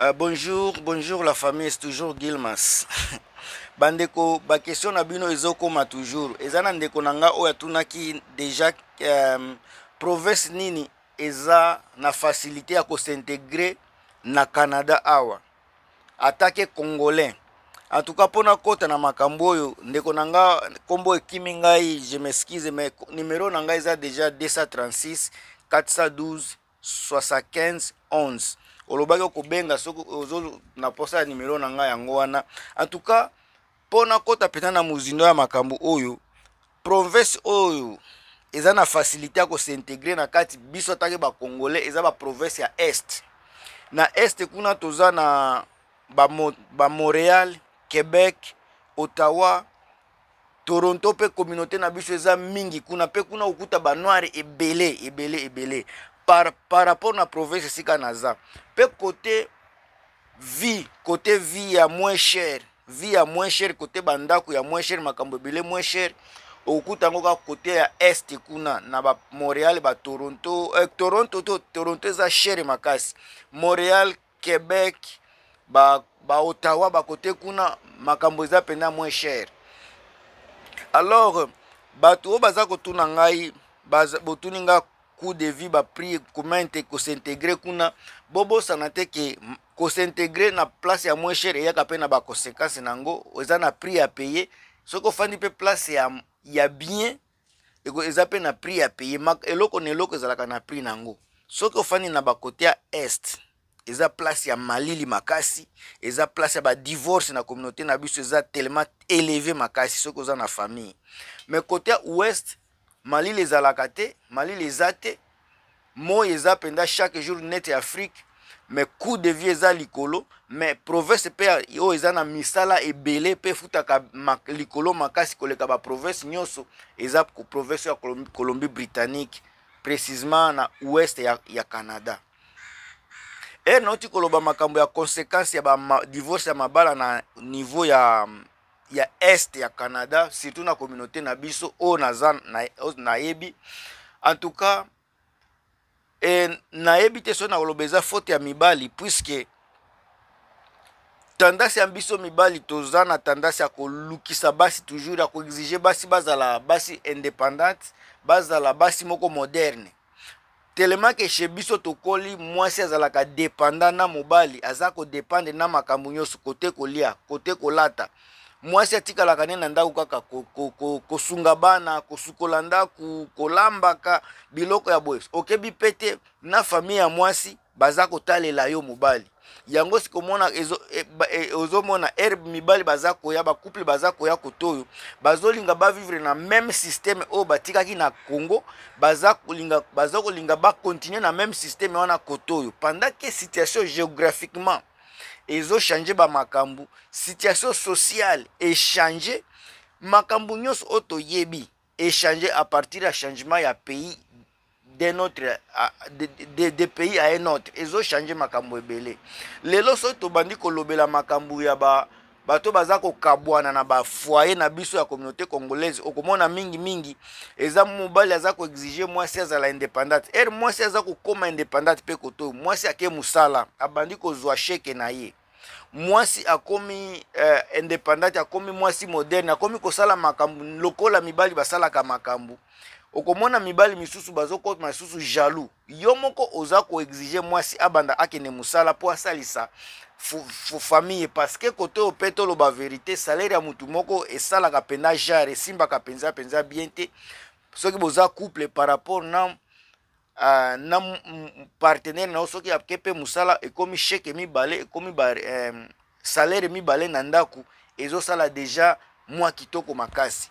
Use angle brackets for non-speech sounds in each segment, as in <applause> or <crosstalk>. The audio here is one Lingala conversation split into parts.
Uh, bonjour bonjour la famille c'est toujours gilmas <laughs> bandeko bakestio na bino ezokoma toujours eza na ndeko na nga oyo atunaki deja euh, um, province nini eza na facilité ya kosintegre na canada awa atake congolais antuka mpona kota na makambo oyo ndeko na nga nkombo ekimi ngai je meskise me numero na ngai eza deja 236 412 75 11 olobaki okobenga soki ozo na posa ya nimero na ngai yango wana antuka mpona kota pena na mozindo ya makambo oyo province oyo eza na facilité ya kosintegre na kati biso ataki bacongolais eza baprovince ya este na este kuna toza na bamontréal ba québec ottawa toronto mpe communauté na biso eza mingi kuna mpe kuna okuta banoire ebele ebele ebele par, par rapport na province esika naza mpe kote vie kote vie ya moins cher vie ya moins cher kote bandako ya moins cher makambo ebele moins cher okuta yango kaka kote ya este kuna na bamontréal batoronto eh, toronto to toronto eza chere makasi montréal québec baottawa ba bakote kuna makambo eza mpena moins cher alors bato oyo baza kotuna ngai botuni ngai cours de vie baprie comment te kosintegre kuna bobosana te ke kosintegre na place ya moins cher eyaka mpe na baconséquence na yango eza na prix ya paye soki ofandi mpe place ya, ya bien eza mpe na prix ya paye eloko na eloko ezalaka na prix na yango soki ofandi na bakote ya este eza place ya malili makasi eza place ya badivorce na communauté na biso eza tellement élevé makasi soki oza na famille mais kote ya ouest malili ezalaka te malili eza te moi eza mpenza chaque jour nete ya afrique mais coup de vie eza likolo mais province mpe oyo eza na misala ebele mpe efutaka mak, likolo makasi koleka baprovince nyonso eza province ya colombie, colombie britannique précisement na ouest ya, ya canada e nauti koloba makambo ya conséquence ya ba, ma, divorce ya mabala na niveau ya ya este ya canada surtout na communauté na biso oyo naza nayebi en tout cas e, nayebi te so nakoloba eza faute ya mibali puiske tendance ya biso mibali toza na tendance ya kolukisa basi toujours ya koexige basi bazala basi indépendante bazala basi moko moderne telema ke chez biso tokoli mwasi azalaka dépendant na mobali aza kodépendre na makambo nyonso kote kolia kote kolata ko mwasi atikalaka nde na ndako kaka kosunga ko, ko, ko bana kosukola ndako kolambaka biloko ya boye okebi mpe te na famille ya mwasi baza kotalela yo mobali yango sikomona e, e, ozomona e, herbe mibali baza koya bacouple baza koya kote oyo bazolinga bavivre na meme systeme oyo batikaki na congo baza kolinga baza kolinga bakontinue na meme systeme wana kote oyo pendant ke situation géographiquement ezochange bamakambo situation sociale echange makambo nyonso oyo toyebi echange à partir ya changement ya pays d'un autre de, de, de pays à un autre ezochange makambo ebele lelo soki tobandi kolobela makambo ya ba bato baza kokabwana na bafoye na biso ya communauté congolaise okomona mingimingi eza mobali aza koexige mwasi azala indépendante ere mwasi aza kokóma indépendante mpe kotoyo mwasi ake mosala abandi kozwa sheke na ye mwasi akomi uh, indépendante akomi mwasi moderne akomi kosala makambo lokola mibali basalaka makambo okomona mibali misusu bazokoma lisusu jaloux yo moko oza koexige mwasi abanda akende mosala mpo asalisa famille parceke kote oyo mpe toloba verité salaire ya motu moko esalaka mpenza jare esimbaka mpenza mpenza bien te soki boza couple par rapport na uh, na partenaire na yo soki ake mpe mosala ekomi cheke mibale ekomi ba um, salaire mibale na ndako ezosala deja mwa kitoko makasi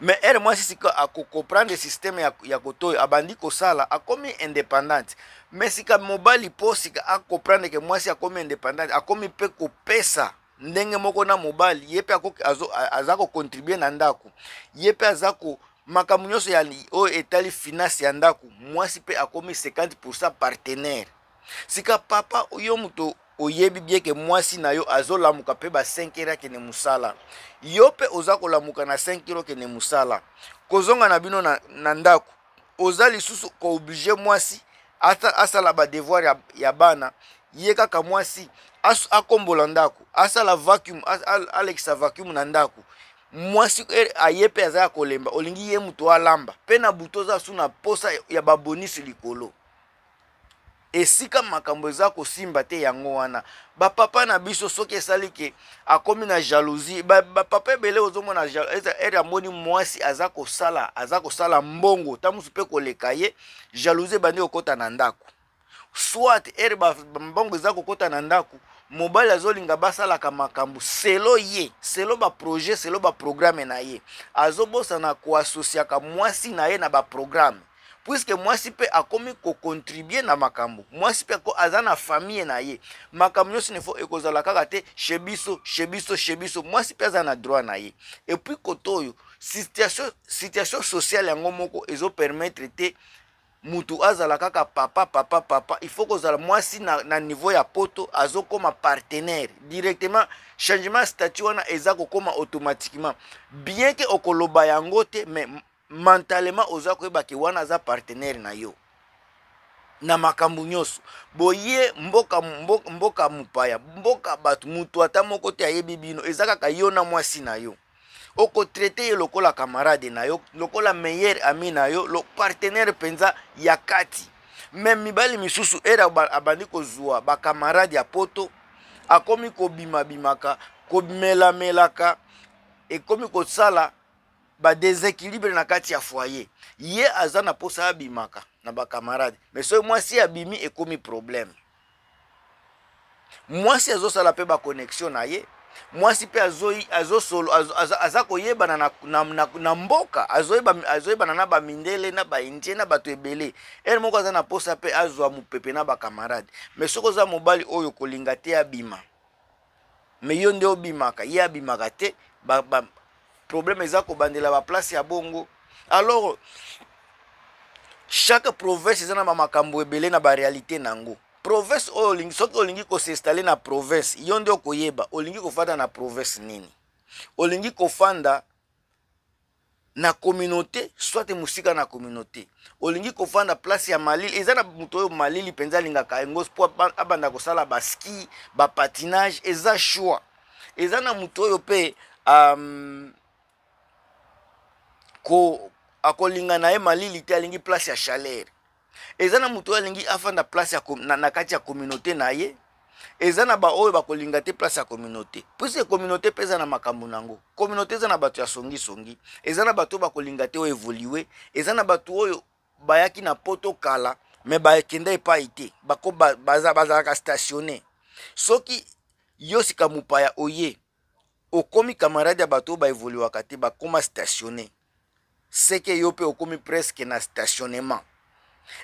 me ere mwasi sika akokopprendre systeme ya, ya kotoyo abandi kosala akomi indépendante me sika mobali mpo sika akopprendre ke mwasi akomi indépendante akomi mpe kopesa ndenge moko na mobali ye mpe aza kokontribue na ndako ye mpe aza ko makambo nyonso oyo etali finance ya ndako mwasi mpe akomi 50 pourcent partenaire sika papa yo moto oyebi bieke mwasi na yo azolamuka mpe ba 5 ere akende mosala yo mpe oza kolamuka na 5 ere okende mosala kozonga na bino na, na ndako oza lisusu kooblige mwasi asala badevoir ya, ya bana ye kaka mwasi akombola ndako asala vacuum alekisa vacuum na ndako mwasi e, aye mpe aza ya kolemba olingi ye moto alamba mpe na butu oza su na posa ya babonisi likolo esika makambo eza kosimba te yango wana bapapa na biso soki esali ke akómi na jalousie bapapa ba ebele ozomona ere amoni mwasi aza kosala aza kosala mbongo ta mosu mpe koleka ye jalousie ebandi kokɔta na ndako soit ere mbongo eza kokɔta na ndako mobali azolinga basalaka makambo selo ye selo baprojet selo baprograme na ye azobosana koasosiaka mwasi na ye na baprograme puiske mwasi mpe akomi kokontribue na makambo mwasi mpe aza na famille na ye makambo nyonso nefo ekozala kaka te che biso che biso che biso mwasi mpe aza na droit na ye epuis koto oyo situation, situation sociale yango moko ezopermettre te mutu azala kaka papa papa papa il faut kozala mwasi na, na niveau ya poto azokoma partenaire directement changement ya statut wana eza kokoma automatiquement bien ke okoloba yango te mais mentalema oza koyeba ke wana aza partenaire na yo na makambo nyonso boye mboka, mboka, mboka mopaya mboka bato motu ata moko te ayebi bino eza kaka yo na mwasi na yo okotraite ye lokola camarade na yo lokola meilleur ami na yo lo partenaire mpenza ya kati me mibali misusu ere abandi kozwa bacamarade ya poto akomi kobimabimaka komelamelaka ekomi kosala badeséquilibre na kati ya foyer ye aza na mposa abimaka na bakamarade mais soki mwasi abimi ekomi probleme mwasi azosala mpe baconnexion na ye mwasi mpe azosolo azo aza, aza koyebana na, na, na, na mboka azoyebana azo na bamindele na baindien na bato ebele ene moko aza na mposa mpe azwa mopepe na bakamarade mais soki oza mobali oyo kolinga te abima me yo nde obimaka ye abimaka te problème eza kobandela baplace ya bongo alors chaque province eza na bamakambo ebele na baréalité na yango province oyo olingi soki olingi kosinstale na province yo nde okoyeba olingi kofanda na province nini olingi kofanda na communauté soit mosika na communauté olingi kofanda place ya malili eza na moto oyo malili mpenza alingaka yango mpo abanda kosala baski bapatinage eza choix eza na moto oyo mpe um, akolinga na ye malili te alingi place ya chaleur eza na moto oyo alingi afanda place na, na kati ya communauté na ye eza na baoyo bakolinga te place ya communauté puiske communauté mpe eza na makambo nango communauté eza na bato ya songisongi eza na bato oyo bakolinga te oyo évolue eza na bato oyo bayaki na poto kala me bakenda epai te bako bazalaka stationne soki yo sika mopaya oye okomi kamarade ya bato oyo baevoluaka te bakoma stationne seke yo mpe okomi preske na stationnement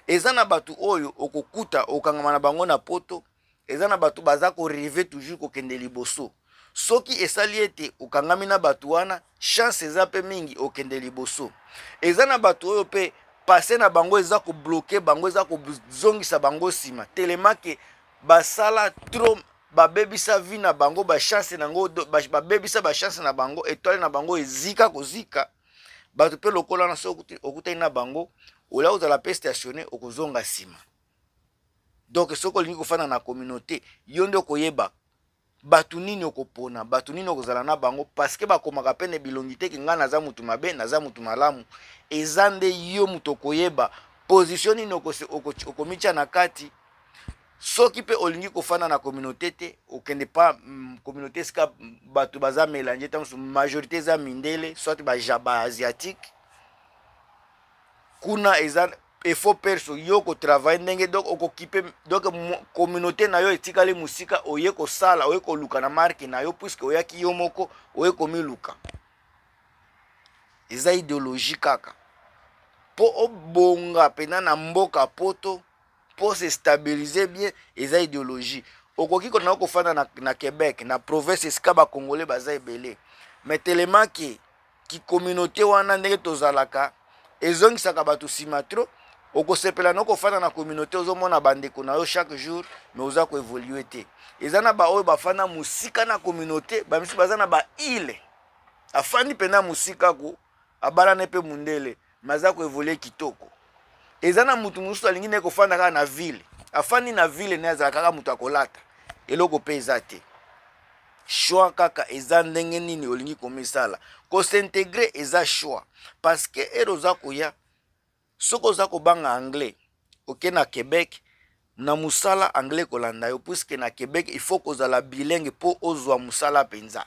eza na bato oyo okokuta okangama na bango na poto eza na bato baza korive toujours kokende liboso soki esali ete okangami na bato wana chance eza mpe mingi okende liboso eza na bato oyo mpe pase na bango eza kobloke bango eza kozongisa bango nsima telemake basala trop babebisa vi na bango bachance nango babebisa bachance na bango etwale na bango ezika kozika bato mpe lokola na soki okutani na bango olia kozala mpe stationne okozonga nsima donk soki olingi kofanda na communauté yo nde okoyeba bato nini okopona bato nini okozala na bango parceke bakomaka mpe na bilongi teke ngai naza motu mabe naza motu malamu eza nde yo moto okoyeba position nini okomitya na kati soki mpe olingi kofanda na communauté te okende pa mm, communauté esika bato baza mélange ta mosusu majorité eza mindele soit bajaba asiatique kuna eza efo perso yo kotravaille ndenge donc okokipe donc communauté na yo etikali mosika oye kosala oye koluka na marke na yo puiske oyaki yo moko oye komiluka eza idéologie kaka mpo obonga mpena na mboka poto mpo se stabilize bien eza idéologie okoki kondanga kofanda na, na québec na province esika bakongole baza ebele me telemaki kikommunauté wana ndenge tozalaka ezongisaka bato nsima tro okosepela na okofanda na communauté ozomona bandeko na yo chaque jour me oza koévolue te eza na baoyo bafanda mosika na communauté bamisusu baza na baile afandi mpena mosika ko abalane mpe mondele me aza koévolue kitoko eza na mutu mosusu alingi naye kofanda kaka na ville afandi na ville naye azala kaka moto akolata eloko mpe eza te shwa kaka eza ndenge nini olingi komisala kosintegre eza shwa parceke ere oza koya soki oza kobanga anglais oke na québec na mosala anglais kolanda yo puiske na québec ifaut kozala bilenge mpo ozwa mosala mpenza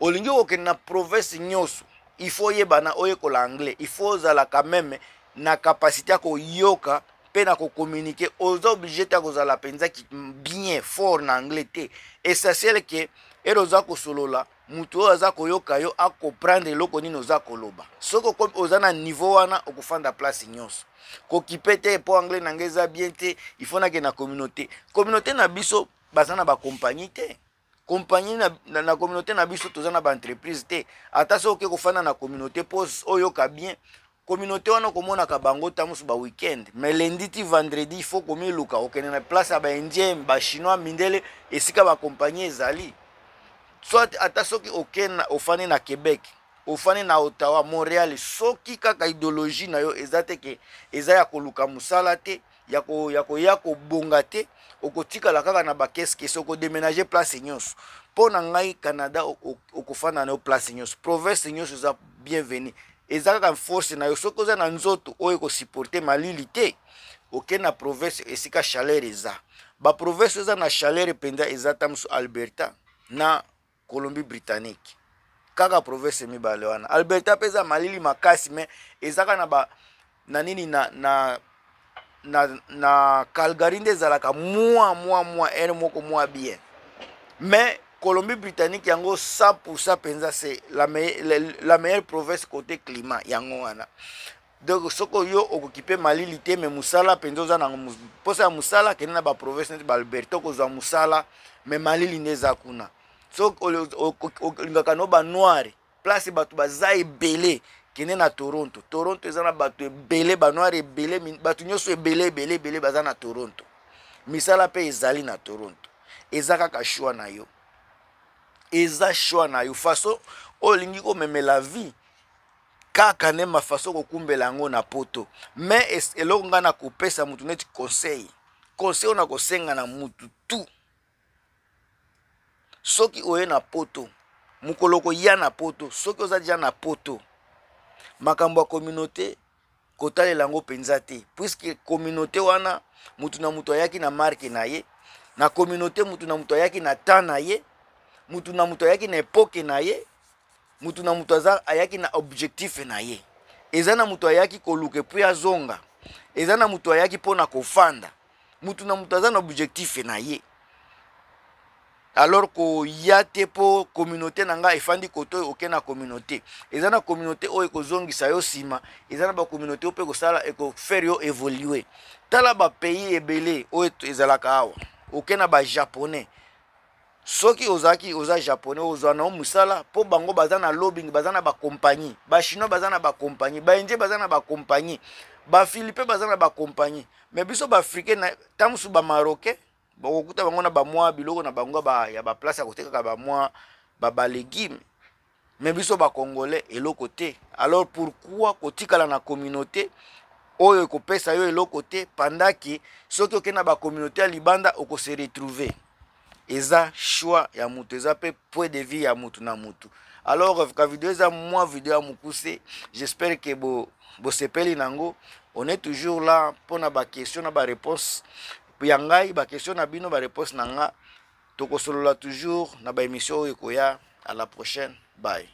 olingi kokende na province nyonso ifaut oyebana oyekola anglais ifaut ozala quand meme na kapasité ya koyoka mpe na kokommunike oza oblige te ya kozala mpenza bien fort na anglais te essentiel ke ere oza kosolola motu oyo aza koyoka yo akoprendre eloko nini oza koloba soki okomi oza na niveau wana okofanda place nyonso kokipe te mpo anglais na ngai eza bien te ifo nake na communauté communauté na biso baza na bakompagnie te kompagnie na, na, na communauté na biso toza na baentreprise te ata soki oke kofanda na communauté mpo oyoka bien communauté wana okomonaka bango ta mosusu baweekend mai lendi ti vendredi fo komiluka okende na place ya baindien bachinois mindele esika bakompanie ezali soit ata soki okende ofani na québec ofani na ottawa montréal soki kaka idéologie na yo eza te ke eza ya koluka mosala te ya koya ko kobonga te okotikala kaka na bakeskese okodeménage place nyonso mpo na ngai canada okofanda na yo place nyonso province nyonso eza bienvenu eza kaka force na yo soki oza na nzoto oyo ekosuporte malili te okei na province esika chaleur eza baprovince eza na chaleur mpenza eza ta mosu alberta na colombie britannique kaka province mibale wana alberta mpe eza malili makasi me ezaka na ba na nini na, na na, na calgary nde ezalaka mwa mwa mwa ere moko mwa bien me colombie britannique yango 100 mpenza se la, me, la, la meilleure province côté climat yango wana donc soko yo okoki mpe malili te me mosala mpenza oza nango mposa ya mosala kende na baprovince neti baalberto kozwa mosala me malili nde eza kuna so olingaka no banoire place bato baza ebele kende na toronto toronto eza na bato ebele banoire ebele bato nyonso ebele ebele ebele baza na toronto misala mpe ezali na toronto eza kaka shwa na yo eza shwa na yo faso oyo olingi komemela vie kaka nde mafaso kokumbela yango na poto mais eloko ngai na kopesa motu neti conseil conseil oyo na kosenga na motu tu soki oye na poto mokolo koya na poto soki oza dia na poto makambo ya communauté kotalela yango mpenza te puiske communauté wana motu na moto ayaki na marke na ye na communauté motu na moto ayaki na temps na ye mutu na mutu ayaki na epoke na ye mutu na mutu aza ayaki na objectif na ye eza na mutu ayaki koluka epui azonga eza na mutu ayaki mpona kofanda mutu na mutu aza na objectif na ye alors koya te mpo communauté na ngai efandi koto oyo okei na communauté eza na communauté oyo ekozongisa yo nsima eza na bacommunauté oyo mpe kosala ekofaire yo évolue tala bapays ebele oyo ezalaka awa okei na bajaponais soki ozalaki oza japonais ozwa nao mosala mpo bango baza na lobing baza na bakompagni bachinois baza na bakompagni baindien baza na bakompagni bafilipe baza na bakompagni me biso baafricain ta mosusu bamarocain bakokuta bango na bamwa biloko na bango ba, ya baplace ya kotekaka bamwa babalegime me biso bacongolais eloko te alors pourkui kotikala na communauté oyo ekopesa yo eloko te pandaki soki okende na bacommunauté ya libanda okose retrouve eza choix ya mutu eza un point de vie mutu alors euh, ka ya mukuse j'espère que bosepeli bo nango on est toujours là mpona question, na ya ngai question, na bino réponse na nga tokosolola toujours na à la prochaine bye